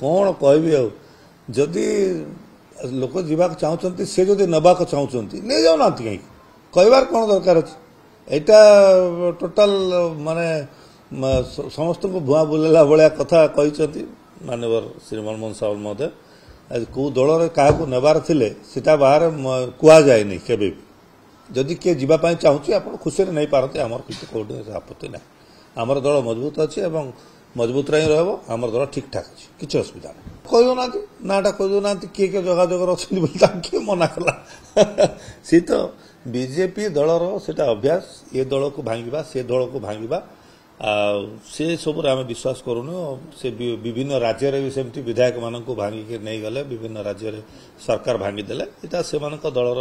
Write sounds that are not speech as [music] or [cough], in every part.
କ'ଣ କହିବି ଆଉ ଯଦି ଲୋକ ଯିବାକୁ ଚାହୁଁଛନ୍ତି ସେ ଯଦି ନେବାକୁ ଚାହୁଁଛନ୍ତି ନେଇଯାଉନାହାନ୍ତି କାହିଁକି କହିବାର କ'ଣ ଦରକାର ଅଛି ଏଇଟା ଟୋଟାଲ ମାନେ ସମସ୍ତଙ୍କୁ ଭୁଆଁ ବୁଲେଇଲା ଭଳିଆ କଥା କହିଛନ୍ତି ମାନ୍ୟବର ଶ୍ରୀ ମନମୋହନ ସାୱଲ ମହୋଦୟ କେଉଁ ଦଳରେ କାହାକୁ ନେବାର ଥିଲେ ସେଟା ବାହାରେ କୁହାଯାଏନି କେବେ ବି ଯଦି କିଏ ଯିବା ପାଇଁ ଚାହୁଁଛି ଆପଣ ଖୁସିରେ ନେଇପାରନ୍ତି ଆମର କିଛି କେଉଁଠି ଆପତ୍ତି ନାହିଁ ଆମର ଦଳ ମଜବୁତ ଅଛି ଏବଂ ମଜବୁତ ହିଁ ରହିବ ଆମର ଦଳ ଠିକ୍ ଠାକ୍ ଅଛି କିଛି ଅସୁବିଧା ନାହିଁ କହିଦେଉନାହାନ୍ତି ନାଁଟା କହିଦେଉନାହାନ୍ତି କିଏ କିଏ ଯୋଗାଯୋଗରେ ଅଛନ୍ତି ବୋଲି ତାଙ୍କୁ କିଏ ମନା କଲା [laughs] ସେ ତ ବିଜେପି ଦଳର ସେଟା ଅଭ୍ୟାସ ଏ ଦଳକୁ ଭାଙ୍ଗିବା ସେ ଦଳକୁ ଭାଙ୍ଗିବା ଆଉ ସେ ସବୁରେ ଆମେ ବିଶ୍ୱାସ କରୁନୁ ସେ ବିଭିନ୍ନ ରାଜ୍ୟରେ ବି ସେମିତି ବିଧାୟକମାନଙ୍କୁ ଭାଙ୍ଗିକି ନେଇଗଲେ ବିଭିନ୍ନ ରାଜ୍ୟରେ ସରକାର ଭାଙ୍ଗିଦେଲେ ଏଇଟା ସେମାନଙ୍କ ଦଳର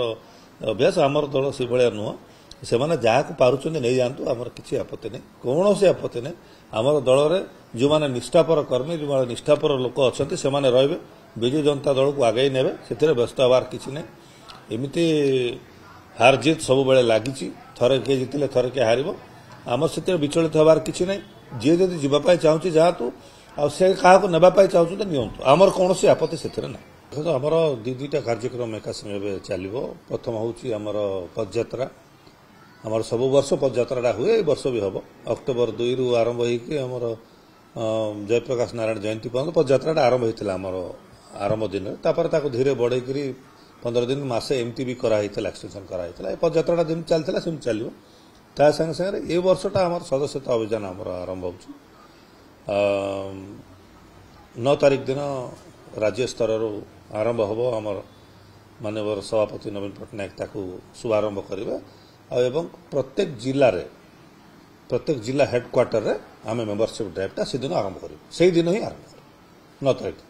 ଅଭ୍ୟାସ ଆମର ଦଳ ସେଭଳିଆ ନୁହଁ ସେମାନେ ଯାହାକୁ ପାରୁଛନ୍ତି ନେଇଯାଆନ୍ତୁ ଆମର କିଛି ଆପତ୍ତି ନାହିଁ କୌଣସି ଆପତ୍ତି ନାହିଁ ଆମର ଦଳରେ ଯେଉଁମାନେ ନିଷ୍ଠାପର କର୍ମୀ ଯେଉଁମାନେ ନିଷ୍ଠାପର ଲୋକ ଅଛନ୍ତି ସେମାନେ ରହିବେ ବିଜୁ ଜନତା ଦଳକୁ ଆଗେଇ ନେବେ ସେଥିରେ ବ୍ୟସ୍ତ ହେବାର କିଛି ନାହିଁ ଏମିତି ହାର ଜିତ୍ ସବୁବେଳେ ଲାଗିଛି ଥରେ କିଏ ଜିତିଲେ ଥରେ କିଏ ହାରିବ ଆମ ସେଥିରେ ବିଚଳିତ ହେବାର କିଛି ନାହିଁ ଯିଏ ଯଦି ଯିବା ପାଇଁ ଚାହୁଁଛି ଯାଆନ୍ତୁ ଆଉ ସେ କାହାକୁ ନେବା ପାଇଁ ଚାହୁଁଛନ୍ତି ନିଅନ୍ତୁ ଆମର କୌଣସି ଆପତ୍ତି ସେଥିରେ ନାହିଁ ଦେଖନ୍ତୁ ଆମର ଦୁଇ ଦୁଇଟା କାର୍ଯ୍ୟକ୍ରମ ଏକା ସମୟରେ ଚାଲିବ ପ୍ରଥମ ହେଉଛି ଆମର ପଦଯାତ୍ରା ଆମର ସବୁ ବର୍ଷ ପଦଯାତ୍ରାଟା ହୁଏ ଏ ବର୍ଷ ବି ହେବ ଅକ୍ଟୋବର ଦୁଇରୁ ଆରମ୍ଭ ହୋଇକି ଆମର ଜୟପ୍ରକାଶ ନାରାୟଣ ଜୟନ୍ତୀ ପର୍ଯ୍ୟନ୍ତ ପଦଯାତ୍ରାଟା ଆରମ୍ଭ ହୋଇଥିଲା ଆମର ଆରମ୍ଭ ଦିନରେ ତାପରେ ତାକୁ ଧୀରେ ବଢ଼େଇକିରି ପନ୍ଦର ଦିନ ମାସେ ଏମିତି ବି କରାହୋଇଥିଲା ଏକ୍ସଟେନ୍ସନ୍ କରାହୋଇଥିଲା ଏ ପଦଯାତ୍ରାଟା ଯେମିତି ଚାଲିଥିଲା ସେମିତି ଚାଲିବ ତା ସାଙ୍ଗେ ସାଙ୍ଗରେ ଏ ବର୍ଷଟା ଆମର ସଦସ୍ୟତା ଅଭିଯାନ ଆମର ଆରମ୍ଭ ହେଉଛି ନଅ ତାରିଖ ଦିନ ରାଜ୍ୟ ସ୍ତରରୁ ଆରମ୍ଭ ହେବ ଆମର ମାନ୍ୟବର ସଭାପତି ନବୀନ ପଟ୍ଟନାୟକ ତାକୁ ଶୁଭାରମ୍ଭ କରିବେ ଆଉ ଏବଂ ପ୍ରତ୍ୟେକ ଜିଲ୍ଲାରେ ପ୍ରତ୍ୟେକ ଜିଲ୍ଲା ହେଡ୍କ୍ୱାର୍ଟରରେ ଆମେ ମେମ୍ବରସିପ୍ ଡ୍ରାଇଭ୍ଟା ସେଦିନ ଆରମ୍ଭ କରିବୁ ସେହିଦିନ ହିଁ ଆରମ୍ଭ କରିବୁ ନଅ ତାରିଖ